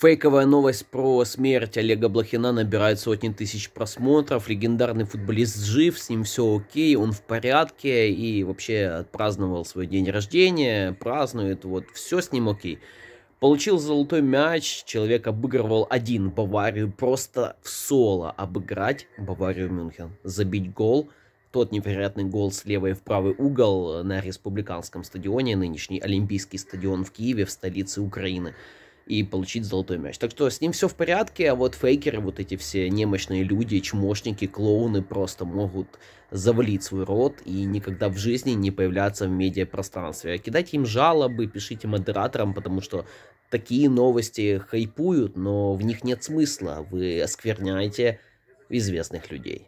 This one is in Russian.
Фейковая новость про смерть Олега Блохина набирает сотни тысяч просмотров. Легендарный футболист жив, с ним все окей, он в порядке и вообще отпраздновал свой день рождения, празднует, вот все с ним окей. Получил золотой мяч, человек обыгрывал один Баварию, просто в соло обыграть Баварию Мюнхен, забить гол, тот невероятный гол с левой в правый угол на республиканском стадионе, нынешний Олимпийский стадион в Киеве, в столице Украины и получить золотой мяч. Так что с ним все в порядке, а вот фейкеры, вот эти все немощные люди, чмошники, клоуны просто могут завалить свой рот и никогда в жизни не появляться в медиапространстве. Кидайте им жалобы, пишите модераторам, потому что такие новости хайпуют, но в них нет смысла. Вы оскверняете известных людей.